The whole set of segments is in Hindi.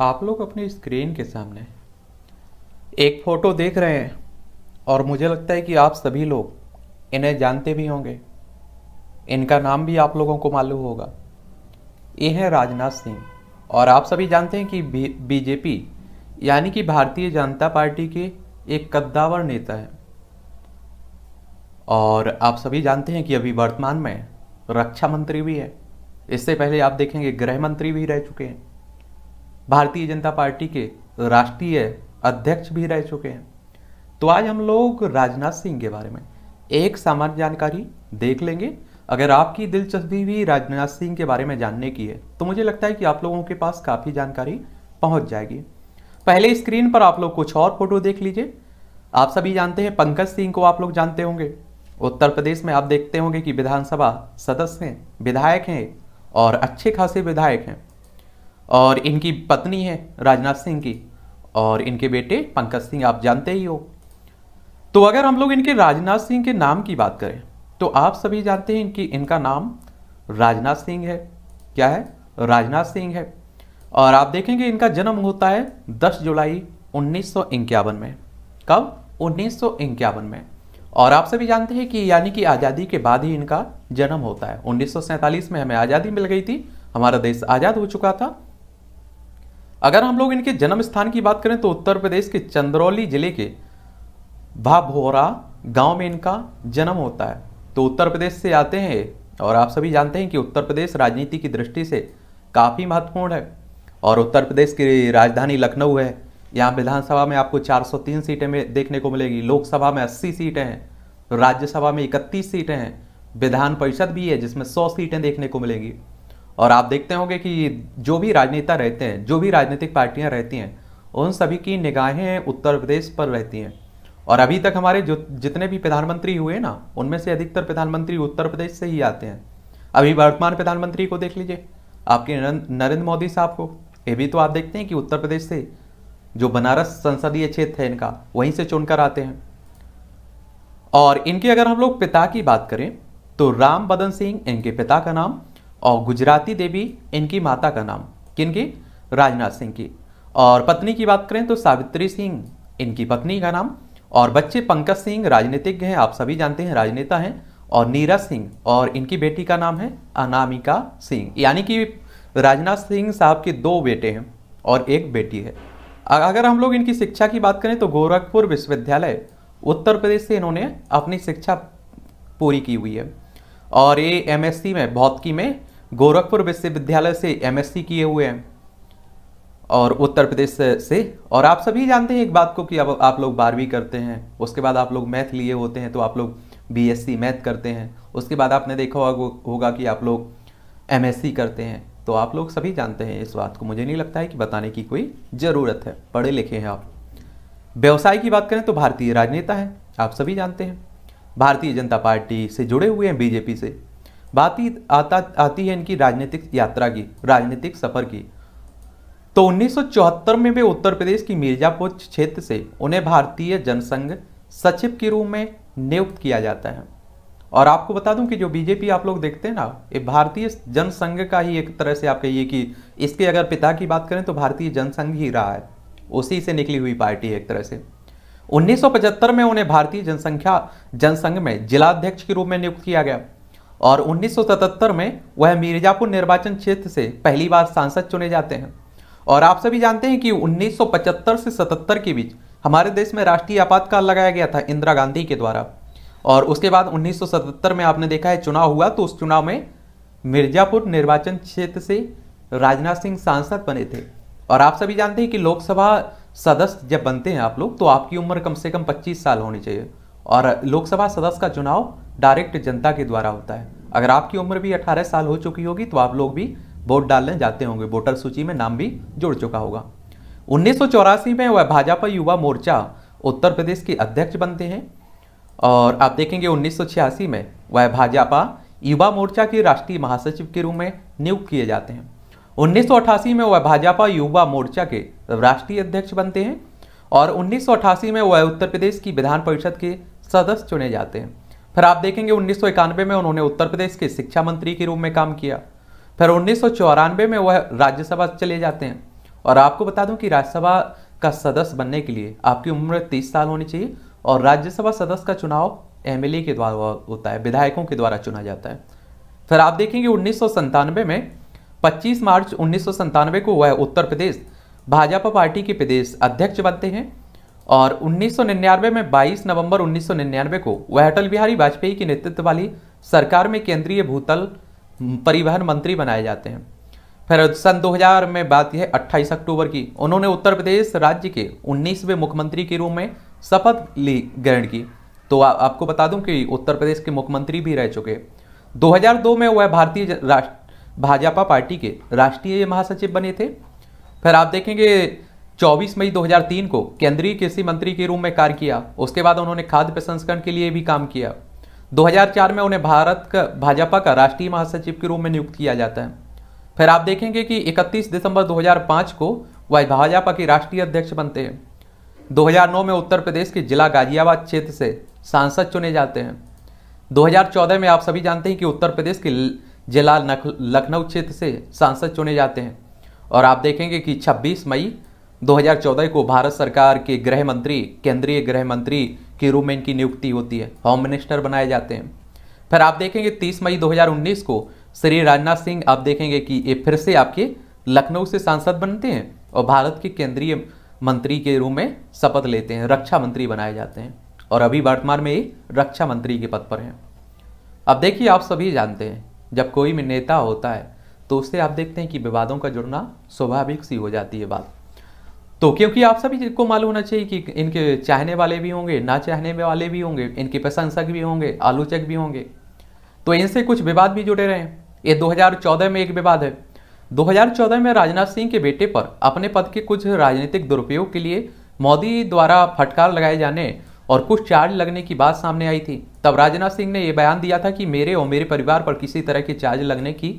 आप लोग अपनी स्क्रीन के सामने एक फ़ोटो देख रहे हैं और मुझे लगता है कि आप सभी लोग इन्हें जानते भी होंगे इनका नाम भी आप लोगों को मालूम होगा ये हैं राजनाथ सिंह और आप सभी जानते हैं कि बीजेपी यानी कि भारतीय जनता पार्टी के एक कद्दावर नेता है और आप सभी जानते हैं कि अभी वर्तमान में रक्षा मंत्री भी है इससे पहले आप देखेंगे गृह मंत्री भी रह चुके हैं भारतीय जनता पार्टी के राष्ट्रीय अध्यक्ष भी रह चुके हैं तो आज हम लोग राजनाथ सिंह के बारे में एक सामान्य जानकारी देख लेंगे अगर आपकी दिलचस्पी भी राजनाथ सिंह के बारे में जानने की है तो मुझे लगता है कि आप लोगों के पास काफ़ी जानकारी पहुंच जाएगी पहले स्क्रीन पर आप लोग कुछ और फोटो देख लीजिए आप सभी जानते हैं पंकज सिंह को आप लोग जानते होंगे उत्तर प्रदेश में आप देखते होंगे कि विधानसभा सदस्य हैं विधायक हैं और अच्छे खासे विधायक हैं और इनकी पत्नी है राजनाथ सिंह की और इनके बेटे पंकज सिंह आप जानते ही हो तो अगर हम लोग इनके राजनाथ सिंह के नाम की बात करें तो आप सभी जानते हैं कि इनका नाम राजनाथ सिंह है क्या है राजनाथ सिंह है और आप देखेंगे इनका जन्म होता है 10 जुलाई उन्नीस में कब उन्नीस में और आप सभी जानते हैं कि यानी कि आज़ादी के बाद ही इनका जन्म होता है उन्नीस में हमें आज़ादी मिल गई थी हमारा देश आज़ाद हो चुका था अगर हम लोग इनके जन्म स्थान की बात करें तो उत्तर प्रदेश के चंद्रौली जिले के भाभोरा गांव में इनका जन्म होता है तो उत्तर प्रदेश से आते हैं और आप सभी जानते हैं कि उत्तर प्रदेश राजनीति की दृष्टि से काफ़ी महत्वपूर्ण है और उत्तर प्रदेश की राजधानी लखनऊ है यहाँ विधानसभा में आपको 403 सीटें में देखने को मिलेगी लोकसभा में 80 सीटें हैं राज्यसभा में 31 सीटें हैं विधान परिषद भी है जिसमें 100 सीटें देखने को मिलेंगी और आप देखते होंगे कि जो भी राजनेता रहते हैं जो भी राजनीतिक पार्टियां रहती हैं उन सभी की निगाहें उत्तर प्रदेश पर रहती हैं और अभी तक हमारे जो जितने भी प्रधानमंत्री हुए ना उनमें से अधिकतर प्रधानमंत्री उत्तर प्रदेश से ही आते हैं अभी वर्तमान प्रधानमंत्री को देख लीजिए आपके नरेंद्र मोदी साहब को ये भी तो आप देखते हैं कि उत्तर प्रदेश से जो बनारस संसदीय क्षेत्र है इनका वहीं से चुनकर आते हैं और इनके अगर हम लोग पिता की बात करें तो राम बदन सिंह इनके पिता का नाम और गुजराती देवी इनकी माता का नाम किनकी राजनाथ सिंह की और पत्नी की बात करें तो सावित्री सिंह इनकी पत्नी का नाम और बच्चे पंकज सिंह राजनीतिज्ञ हैं आप सभी जानते हैं राजनेता हैं और नीरज सिंह और इनकी बेटी का नाम है अनामिका सिंह यानी कि राजनाथ सिंह साहब के दो बेटे हैं और एक बेटी है अगर हम लोग इनकी शिक्षा की बात करें तो गोरखपुर विश्वविद्यालय उत्तर प्रदेश से इन्होंने अपनी शिक्षा पूरी की हुई है और ये एमएससी में भौतिकी में गोरखपुर विश्वविद्यालय से एमएससी किए हुए हैं और उत्तर प्रदेश से और आप सभी जानते हैं एक बात को कि अब आप, लोग बारहवीं करते हैं उसके बाद आप लोग मैथ लिए होते हैं तो आप लोग बीएससी मैथ करते हैं उसके बाद आपने देखा होगा कि आप लोग एमएससी करते हैं तो आप लोग सभी जानते हैं इस बात को मुझे नहीं लगता है कि बताने की कोई ज़रूरत है पढ़े लिखे हैं आप व्यवसाय की बात करें तो भारतीय राजनेता हैं आप सभी जानते हैं भारतीय जनता पार्टी से जुड़े हुए हैं बीजेपी से बात ही आता आती है इनकी राजनीतिक यात्रा की राजनीतिक सफर की तो 1974 में वे उत्तर प्रदेश की मिर्जापुर क्षेत्र से उन्हें भारतीय जनसंघ सचिव के रूप में नियुक्त किया जाता है और आपको बता दूं कि जो बीजेपी आप लोग देखते हैं ना ये भारतीय जनसंघ का ही एक तरह से आप कहिए कि इसके अगर पिता की बात करें तो भारतीय जनसंघ ही रहा है उसी से निकली हुई पार्टी है एक तरह से 1975 में उन्हें भारतीय जनसंख्या जनसंघ में जिलाध्यक्ष के रूप में नियुक्त किया गया और 1977 में वह मिर्जापुर निर्वाचन क्षेत्र से पहली बार सांसद चुने जाते हैं और आप सभी जानते हैं कि 1975 से 77 के बीच हमारे देश में राष्ट्रीय आपातकाल लगाया गया था इंदिरा गांधी के द्वारा और उसके बाद 1977 में आपने देखा है चुनाव हुआ तो उस चुनाव में मिर्जापुर निर्वाचन क्षेत्र से राजनाथ सिंह सांसद बने थे और आप सभी जानते हैं कि लोकसभा सदस्य जब बनते हैं आप लोग तो आपकी उम्र कम से कम 25 साल होनी चाहिए और लोकसभा सदस्य का चुनाव डायरेक्ट जनता के द्वारा होता है अगर आपकी उम्र भी 18 साल हो चुकी होगी तो आप लोग भी वोट डालने जाते होंगे वोटर सूची में नाम भी जुड़ चुका होगा उन्नीस में वह भाजपा युवा मोर्चा उत्तर प्रदेश के अध्यक्ष बनते हैं और आप देखेंगे उन्नीस में वह भाजपा युवा मोर्चा के राष्ट्रीय महासचिव के रूप में नियुक्त किए जाते हैं उन्नीस में वह भाजपा युवा मोर्चा के राष्ट्रीय अध्यक्ष बनते हैं और उन्नीस में वह उत्तर प्रदेश की विधान परिषद के सदस्य चुने जाते हैं फिर आप देखेंगे उन्नीस में उन्होंने उत्तर प्रदेश के शिक्षा मंत्री के रूप में काम किया फिर उन्नीस में वह राज्यसभा चले जाते हैं और आपको बता दूं कि राज्यसभा का सदस्य बनने के लिए आपकी उम्र तीस साल होनी चाहिए और राज्यसभा सदस्य का चुनाव एमएलए के द्वारा होता है विधायकों के द्वारा चुना जाता है फिर आप देखेंगे उन्नीस में 25 मार्च उन्नीस को वह उत्तर प्रदेश भाजपा पार्टी के प्रदेश अध्यक्ष बनते हैं और 1999 में 22 नवंबर 1999 को वह अटल बिहारी वाजपेयी के नेतृत्व वाली सरकार में केंद्रीय भूतल परिवहन मंत्री बनाए जाते हैं फिर सन 2000 में बात यह 28 अक्टूबर की उन्होंने उत्तर प्रदेश राज्य के 19वें मुख्यमंत्री के रूप में शपथ ली ग्रहण की तो आ, आपको बता दूं कि उत्तर प्रदेश के मुख्यमंत्री भी रह चुके 2002 में वह भारतीय भाजपा पार्टी के राष्ट्रीय महासचिव बने थे फिर आप देखेंगे 24 मई 2003 को केंद्रीय कृषि मंत्री के रूप में कार्य किया उसके बाद उन्होंने खाद्य प्रसंस्करण के लिए भी काम किया 2004 में उन्हें भारत का भाजपा का राष्ट्रीय महासचिव के रूप में नियुक्त किया जाता है फिर आप देखेंगे कि 31 दिसंबर 2005 को वह भाजपा के राष्ट्रीय अध्यक्ष बनते हैं 2009 में उत्तर प्रदेश के जिला गाजियाबाद क्षेत्र से सांसद चुने जाते हैं 2014 में आप सभी जानते हैं कि उत्तर प्रदेश के जिला लखनऊ क्षेत्र से सांसद चुने जाते हैं और आप देखेंगे कि 26 मई 2014 को भारत सरकार के गृह मंत्री केंद्रीय गृह मंत्री के रूप में इनकी नियुक्ति होती है होम मिनिस्टर बनाए जाते हैं फिर आप देखेंगे 30 मई 2019 को श्री राजनाथ सिंह आप देखेंगे कि ये फिर से आपके लखनऊ से सांसद बनते हैं और भारत के केंद्रीय मंत्री के रूप में शपथ लेते हैं रक्षा मंत्री बनाए जाते हैं और अभी वर्तमान में ये रक्षा मंत्री के पद पर हैं अब देखिए आप सभी जानते हैं जब कोई भी नेता होता है तो उससे आप देखते हैं कि विवादों का जुड़ना स्वाभाविक सी हो जाती है बात तो क्योंकि आप सभी को मालूम होना चाहिए कि इनके चाहने वाले भी होंगे ना चाहने वाले भी होंगे इनके प्रशंसक भी होंगे आलोचक भी होंगे तो इनसे कुछ विवाद भी जुड़े रहे ये 2014 में एक विवाद है 2014 में राजनाथ सिंह के बेटे पर अपने पद के कुछ राजनीतिक दुरुपयोग के लिए मोदी द्वारा फटकार लगाए जाने और कुछ चार्ज लगने की बात सामने आई थी तब राजनाथ सिंह ने यह बयान दिया था कि मेरे और मेरे परिवार पर किसी तरह के चार्ज लगने की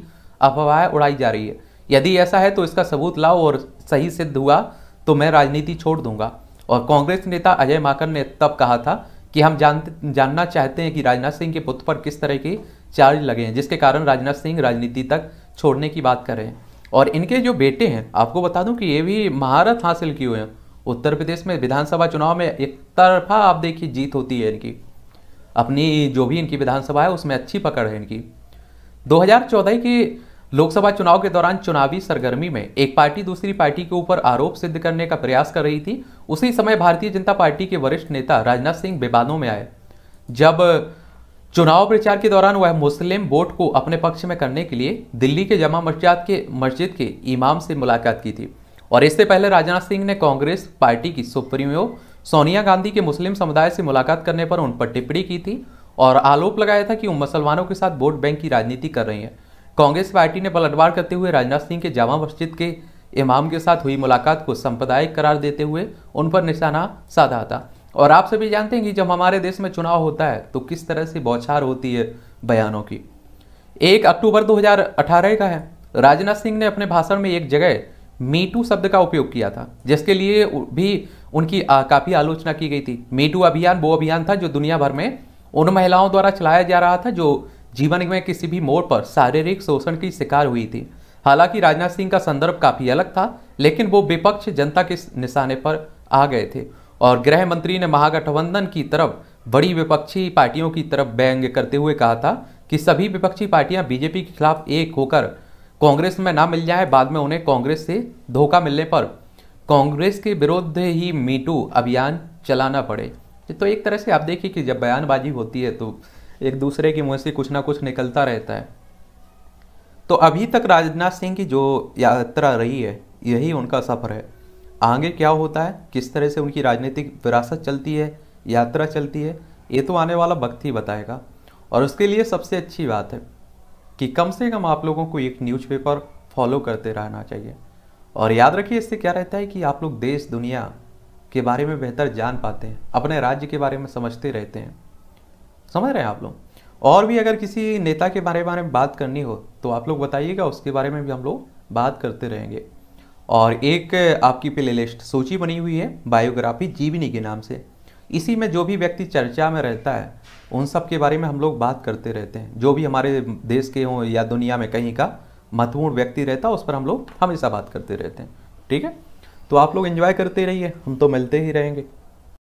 अफवाह उड़ाई जा रही है यदि ऐसा है तो इसका सबूत लाओ और सही सिद्ध हुआ तो मैं राजनीति छोड़ दूंगा और कांग्रेस नेता अजय माकन ने तब कहा था कि हम जान जानना चाहते हैं कि राजनाथ सिंह के पुत्र पर किस तरह के चार्ज लगे हैं जिसके कारण राजनाथ सिंह राजनीति तक छोड़ने की बात कर रहे हैं और इनके जो बेटे हैं आपको बता दूं कि ये भी महारत हासिल किए हुए हैं उत्तर प्रदेश में विधानसभा चुनाव में एक तरफा आप देखिए जीत होती है इनकी अपनी जो भी इनकी विधानसभा है उसमें अच्छी पकड़ है इनकी दो की लोकसभा चुनाव के दौरान चुनावी सरगर्मी में एक पार्टी दूसरी पार्टी के ऊपर आरोप सिद्ध करने का प्रयास कर रही थी उसी समय भारतीय जनता पार्टी के वरिष्ठ नेता राजनाथ सिंह बेबानों में आए जब चुनाव प्रचार के दौरान वह मुस्लिम वोट को अपने पक्ष में करने के लिए दिल्ली के जमा मस्जिद के मस्जिद के इमाम से मुलाकात की थी और इससे पहले राजनाथ सिंह ने कांग्रेस पार्टी की सुप्रीमो सोनिया गांधी के मुस्लिम समुदाय से मुलाकात करने पर उन पर टिप्पणी की थी और आरोप लगाया था कि वो मुसलमानों के साथ वोट बैंक की राजनीति कर रही हैं कांग्रेस पार्टी ने पलटवार करते हुए राजनाथ सिंह के जामा मस्जिद के इमाम के साथ हुई मुलाकात को सांप्रदायिक करार देते हुए उन पर निशाना साधा था और आप सभी जानते हैं कि जब हमारे देश में चुनाव होता है तो किस तरह से बौछार होती है बयानों की एक अक्टूबर 2018 का है राजनाथ सिंह ने अपने भाषण में एक जगह मीटू शब्द का उपयोग किया था जिसके लिए भी उनकी काफ़ी आलोचना की गई थी मीटू अभियान वो अभियान था जो दुनिया भर में उन महिलाओं द्वारा चलाया जा रहा था जो जीवन में किसी भी मोड़ पर शारीरिक शोषण की शिकार हुई थी हालांकि राजनाथ सिंह का संदर्भ काफ़ी अलग था लेकिन वो विपक्ष जनता के निशाने पर आ गए थे और गृह मंत्री ने महागठबंधन की तरफ बड़ी विपक्षी पार्टियों की तरफ व्यंग करते हुए कहा था कि सभी विपक्षी पार्टियां बीजेपी के खिलाफ एक होकर कांग्रेस में ना मिल जाए बाद में उन्हें कांग्रेस से धोखा मिलने पर कांग्रेस के विरुद्ध ही मीटू अभियान चलाना पड़े तो एक तरह से आप देखिए कि जब बयानबाजी होती है तो एक दूसरे के मुँह से कुछ ना कुछ निकलता रहता है तो अभी तक राजनाथ सिंह की जो यात्रा रही है यही उनका सफ़र है आगे क्या होता है किस तरह से उनकी राजनीतिक विरासत चलती है यात्रा चलती है ये तो आने वाला वक्त ही बताएगा और उसके लिए सबसे अच्छी बात है कि कम से कम आप लोगों को एक न्यूज़पेपर फॉलो करते रहना चाहिए और याद रखिए इससे क्या रहता है कि आप लोग देश दुनिया के बारे में बेहतर जान पाते हैं अपने राज्य के बारे में समझते रहते हैं समझ रहे हैं आप लोग और भी अगर किसी नेता के बारे में बात करनी हो तो आप लोग बताइएगा उसके बारे में भी हम लोग बात करते रहेंगे और एक आपकी प्ले लिस्ट सूची बनी हुई है बायोग्राफी जीवनी के नाम से इसी में जो भी व्यक्ति चर्चा में रहता है उन सब के बारे में हम लोग बात करते रहते हैं जो भी हमारे देश के हों या दुनिया में कहीं का महत्वपूर्ण व्यक्ति रहता है उस पर हम लोग हमेशा बात करते रहते हैं ठीक है तो आप लोग इन्जॉय करते रहिए हम तो मिलते ही रहेंगे